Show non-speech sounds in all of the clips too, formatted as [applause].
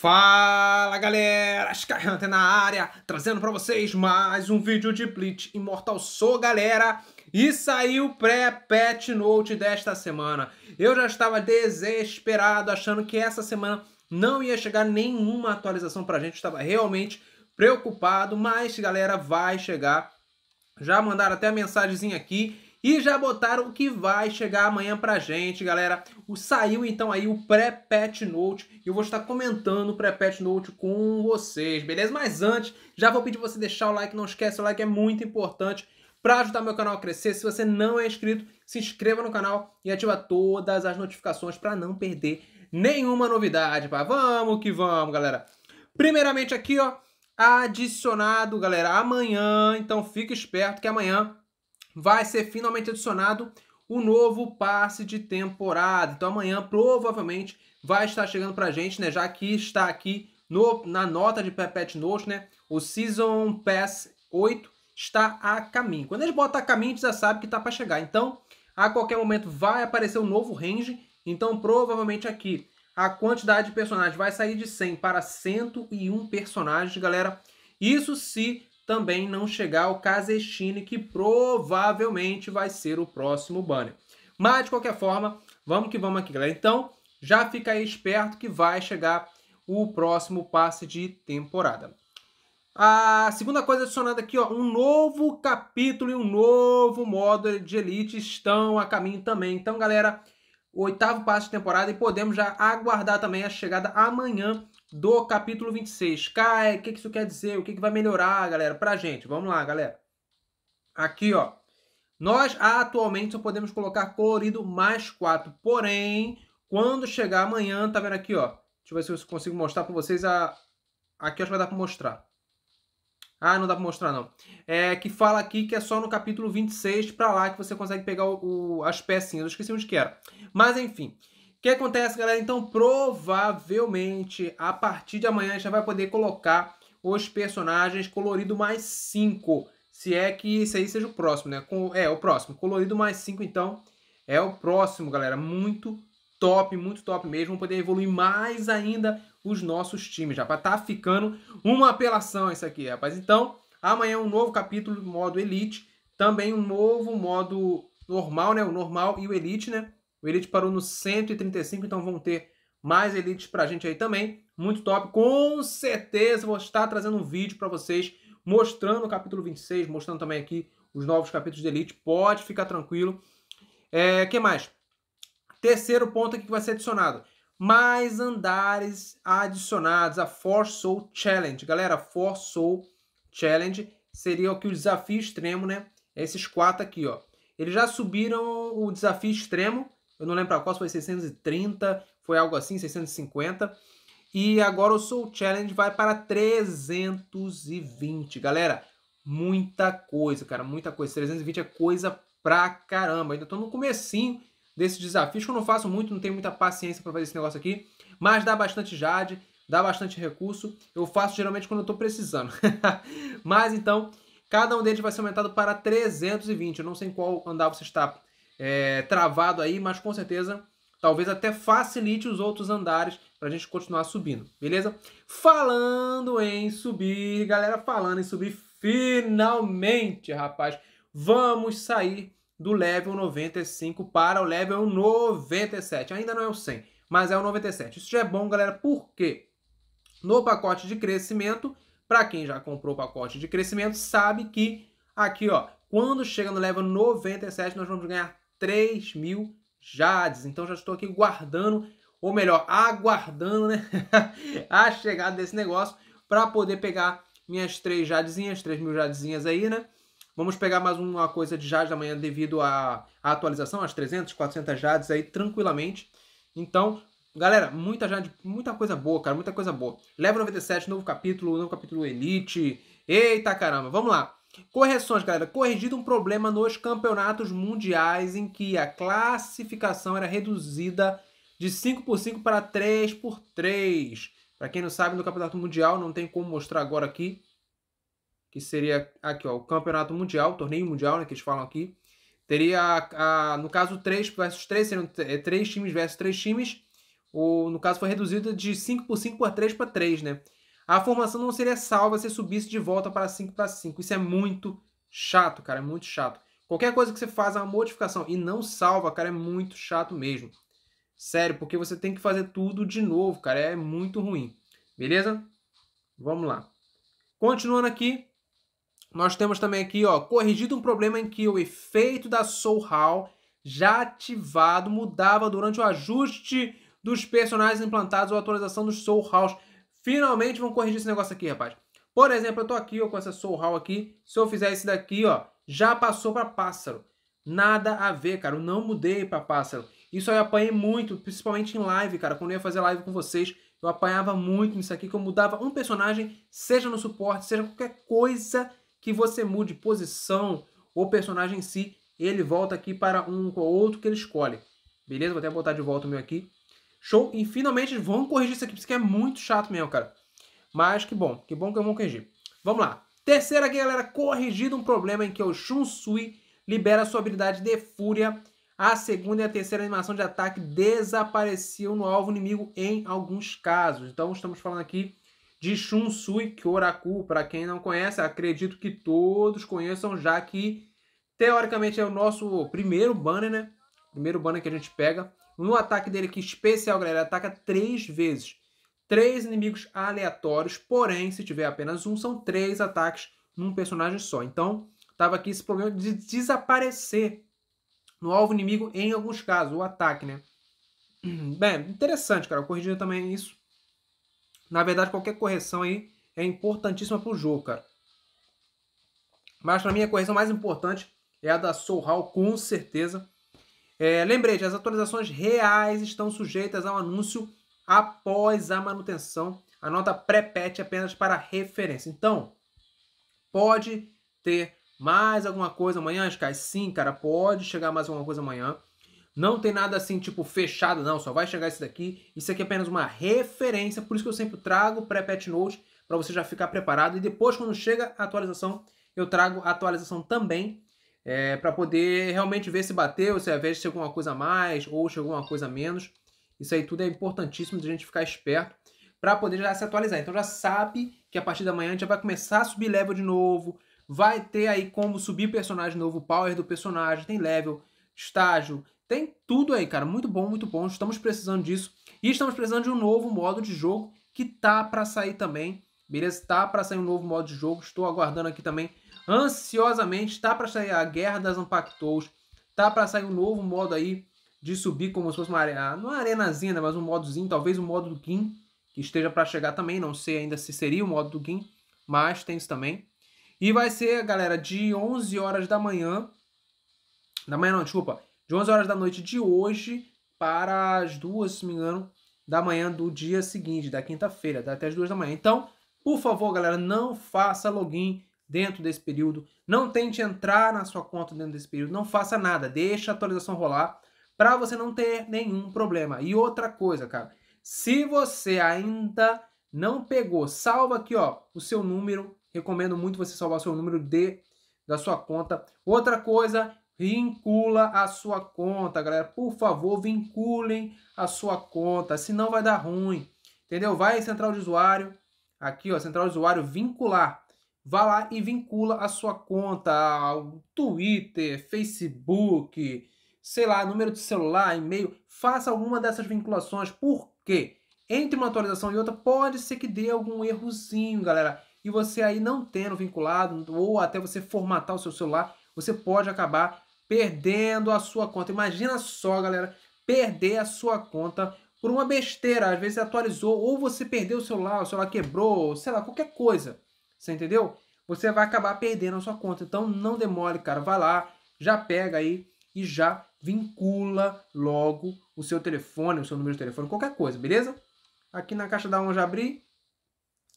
Fala galera, Skyhunter na área, trazendo para vocês mais um vídeo de Blitz Immortal Sou galera E saiu pré-patch note desta semana Eu já estava desesperado achando que essa semana não ia chegar nenhuma atualização pra gente Estava realmente preocupado, mas galera, vai chegar Já mandaram até a mensagenzinha aqui e já botaram o que vai chegar amanhã pra gente, galera. O saiu então aí o pré-patch note. Eu vou estar comentando o pré-patch note com vocês, beleza? Mas antes, já vou pedir você deixar o like, não esquece, o like é muito importante para ajudar meu canal a crescer. Se você não é inscrito, se inscreva no canal e ativa todas as notificações para não perder nenhuma novidade, pá. Vamos que vamos, galera. Primeiramente aqui, ó, adicionado, galera, amanhã, então fica esperto que amanhã vai ser finalmente adicionado o novo passe de temporada. Então amanhã provavelmente vai estar chegando para a gente, né? Já que está aqui no, na nota de Pepet Note, né? O Season Pass 8 está a caminho. Quando eles botam a caminho, a gente já sabe que está para chegar. Então, a qualquer momento vai aparecer um novo range. Então, provavelmente aqui a quantidade de personagens vai sair de 100 para 101 personagens, galera. Isso se também não chegar o Kazestine, que provavelmente vai ser o próximo banner. Mas, de qualquer forma, vamos que vamos aqui, galera. Então, já fica aí esperto que vai chegar o próximo passe de temporada. A segunda coisa adicionada aqui, ó, um novo capítulo e um novo modo de Elite estão a caminho também. Então, galera, oitavo passe de temporada e podemos já aguardar também a chegada amanhã do capítulo 26. Cai, o que, que isso quer dizer? O que, que vai melhorar, galera, pra gente? Vamos lá, galera. Aqui, ó. Nós atualmente só podemos colocar colorido mais 4. Porém, quando chegar amanhã, tá vendo aqui, ó. Deixa eu ver se eu consigo mostrar pra vocês a... Aqui acho que vai dar pra mostrar. Ah, não dá pra mostrar, não. É que fala aqui que é só no capítulo 26 pra lá que você consegue pegar o, o as pecinhas. Eu esqueci onde que era. Mas, enfim. O que acontece, galera? Então, provavelmente, a partir de amanhã, a gente já vai poder colocar os personagens colorido mais 5. Se é que isso aí seja o próximo, né? Com, é, o próximo. Colorido mais 5, então, é o próximo, galera. Muito top, muito top mesmo. Vamos poder evoluir mais ainda os nossos times, já para tá ficando uma apelação isso aqui, rapaz. Então, amanhã um novo capítulo modo Elite, também um novo modo normal, né? O normal e o Elite, né? O Elite parou no 135, então vão ter mais Elites pra gente aí também. Muito top. Com certeza vou estar trazendo um vídeo para vocês mostrando o capítulo 26, mostrando também aqui os novos capítulos de Elite. Pode ficar tranquilo. É, que mais? Terceiro ponto aqui que vai ser adicionado. Mais andares adicionados a Force Soul Challenge. Galera, Force Soul Challenge seria o que o desafio extremo, né? É esses quatro aqui, ó. Eles já subiram o desafio extremo eu não lembro qual, foi 630, foi algo assim, 650. E agora o Soul Challenge vai para 320. Galera, muita coisa, cara, muita coisa. 320 é coisa pra caramba. Ainda tô no comecinho desafio. Acho que eu não faço muito, não tenho muita paciência para fazer esse negócio aqui. Mas dá bastante jade, dá bastante recurso. Eu faço geralmente quando eu tô precisando. [laughs] mas então, cada um deles vai ser aumentado para 320. Eu não sei em qual andar você está é, travado aí, mas com certeza talvez até facilite os outros andares para a gente continuar subindo, beleza? Falando em subir, galera, falando em subir, finalmente, rapaz, vamos sair do level 95 para o level 97. Ainda não é o 100, mas é o 97. Isso já é bom, galera, porque no pacote de crescimento, para quem já comprou o pacote de crescimento, sabe que aqui, ó, quando chega no level 97, nós vamos ganhar 3 mil jades. Então já estou aqui guardando, ou melhor, aguardando né? [laughs] a chegada desse negócio para poder pegar minhas três jadezinhas, 3 mil jadezinhas aí, né? Vamos pegar mais uma coisa de jades amanhã devido à, à atualização, as 300, 400 jades aí tranquilamente. Então, galera, muita jade, muita coisa boa, cara, muita coisa boa. Level 97, novo capítulo, novo capítulo Elite. Eita caramba, vamos lá. Correções, galera. Corrigido um problema nos campeonatos mundiais em que a classificação era reduzida de 5 por 5 para 3 por 3. Para quem não sabe, no Campeonato Mundial, não tem como mostrar agora aqui, que seria aqui, ó, o Campeonato Mundial, o torneio mundial, né, que eles falam aqui. Teria, a, no caso, 3 versus 3, seriam 3 é, times versus 3 times. Ou, no caso, foi reduzida de 5 por 5 para 3 para 3, né? A formação não seria salva se subisse de volta para 5 para 5. Isso é muito chato, cara, é muito chato. Qualquer coisa que você faz é uma modificação e não salva, cara, é muito chato mesmo. Sério, porque você tem que fazer tudo de novo, cara, é muito ruim. Beleza? Vamos lá. Continuando aqui, nós temos também aqui, ó, corrigido um problema em que o efeito da Soul Hall já ativado mudava durante o ajuste dos personagens implantados ou atualização dos Soul Halls. Finalmente vão corrigir esse negócio aqui, rapaz. Por exemplo, eu tô aqui ó, com essa Soul Hall aqui. Se eu fizer esse daqui, ó, já passou para pássaro. Nada a ver, cara. Eu não mudei para pássaro. Isso eu apanhei muito, principalmente em live, cara. Quando eu ia fazer live com vocês, eu apanhava muito nisso aqui, que eu mudava um personagem, seja no suporte, seja qualquer coisa que você mude, posição ou personagem em si, ele volta aqui para um ou outro que ele escolhe. Beleza? Vou até botar de volta o meu aqui. Show. E finalmente vão corrigir isso aqui, porque isso aqui é muito chato mesmo, cara. Mas que bom, que bom que eu vou corrigir. Vamos lá. Terceira aqui, galera, corrigido um problema em que o Shunsui libera sua habilidade de fúria. A segunda e a terceira animação de ataque desapareciam no alvo inimigo em alguns casos. Então estamos falando aqui de Shunsui Kyoraku. É Para quem não conhece, acredito que todos conheçam, já que teoricamente é o nosso primeiro banner, né? Primeiro banner que a gente pega. No ataque dele aqui especial, galera, ele ataca três vezes. Três inimigos aleatórios, porém, se tiver apenas um, são três ataques num personagem só. Então, tava aqui esse problema de desaparecer no alvo inimigo em alguns casos, o ataque, né? [clears throat] Bem, interessante, cara. Corrigir também isso. Na verdade, qualquer correção aí é importantíssima pro jogo, cara. Mas pra mim a correção mais importante é a da Soul Hall, com certeza. É, lembrete, as atualizações reais estão sujeitas ao anúncio após a manutenção. A nota pré-PET é apenas para referência. Então, pode ter mais alguma coisa amanhã, Sky? Sim, cara, pode chegar mais alguma coisa amanhã. Não tem nada assim, tipo, fechado, não. Só vai chegar esse daqui. Isso aqui é apenas uma referência. Por isso que eu sempre trago pré-patch note para você já ficar preparado. E depois, quando chega a atualização, eu trago a atualização também é, para poder realmente ver se bateu, se a vez chegou alguma coisa a mais ou chegou alguma coisa a menos. Isso aí tudo é importantíssimo de a gente ficar esperto para poder já se atualizar. Então já sabe que a partir da manhã a gente já vai começar a subir level de novo, vai ter aí como subir personagem novo, power do personagem, tem level, estágio, tem tudo aí, cara. Muito bom, muito bom. Estamos precisando disso e estamos precisando de um novo modo de jogo que tá para sair também. Beleza? Tá para sair um novo modo de jogo. Estou aguardando aqui também ansiosamente. Tá para sair a guerra das Impactos, tá para sair um novo modo aí de subir como se fosse uma arena, ah, não é uma arenazinha, né, mas um modozinho, talvez um modo do Kim, que esteja para chegar também, não sei ainda se seria o modo do Kim, mas tem isso também. E vai ser, galera, de 11 horas da manhã, da manhã não, desculpa, de 11 horas da noite de hoje para as duas, se me engano, da manhã do dia seguinte, da quinta-feira, até as duas da manhã. Então, por favor, galera, não faça login dentro desse período. Não tente entrar na sua conta dentro desse período. Não faça nada. Deixa a atualização rolar para você não ter nenhum problema. E outra coisa, cara. Se você ainda não pegou, salva aqui, ó, o seu número. Recomendo muito você salvar o seu número de da sua conta. Outra coisa, vincula a sua conta, galera. Por favor, vinculem a sua conta, senão vai dar ruim. Entendeu? Vai em central de usuário, aqui, ó, central de usuário vincular vá lá e vincula a sua conta ao Twitter, Facebook, sei lá, número de celular, e-mail, faça alguma dessas vinculações, porque entre uma atualização e outra pode ser que dê algum errozinho, galera. E você aí não tendo vinculado, ou até você formatar o seu celular, você pode acabar perdendo a sua conta. Imagina só, galera, perder a sua conta por uma besteira. Às vezes atualizou, ou você perdeu o celular, o celular quebrou, sei lá, qualquer coisa. Você entendeu? Você vai acabar perdendo a sua conta. Então não demore, cara. Vai lá, já pega aí e já vincula logo o seu telefone, o seu número de telefone, qualquer coisa, beleza? Aqui na caixa da ONU já abri.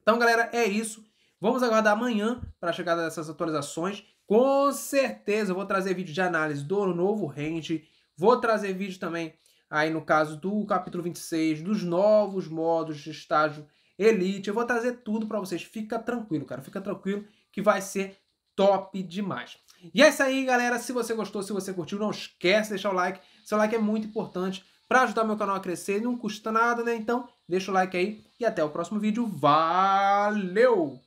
Então, galera, é isso. Vamos aguardar amanhã para a chegada dessas atualizações. Com certeza eu vou trazer vídeo de análise do novo range. Vou trazer vídeo também, aí no caso do capítulo 26, dos novos modos de estágio Elite. Eu vou trazer tudo para vocês. Fica tranquilo, cara. Fica tranquilo que vai ser top demais. E é isso aí, galera. Se você gostou, se você curtiu, não esquece de deixar o like. Seu like é muito importante para ajudar meu canal a crescer. Não custa nada, né? Então, deixa o like aí e até o próximo vídeo. Valeu!